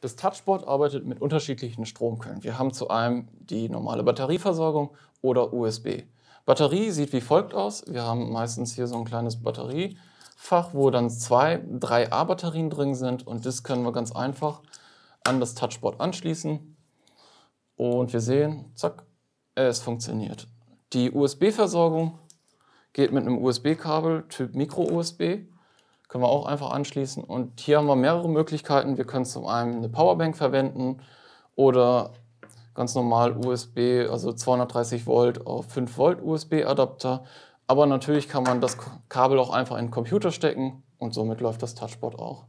Das Touchboard arbeitet mit unterschiedlichen Stromquellen. Wir haben zu einem die normale Batterieversorgung oder USB. Batterie sieht wie folgt aus. Wir haben meistens hier so ein kleines Batteriefach, wo dann zwei drei a batterien drin sind und das können wir ganz einfach an das Touchboard anschließen. Und wir sehen, zack, es funktioniert. Die USB-Versorgung geht mit einem USB-Kabel Typ Micro-USB können wir auch einfach anschließen. Und hier haben wir mehrere Möglichkeiten. Wir können zum einen eine Powerbank verwenden oder ganz normal USB, also 230 Volt auf 5 Volt USB-Adapter. Aber natürlich kann man das Kabel auch einfach in den Computer stecken und somit läuft das Touchboard auch.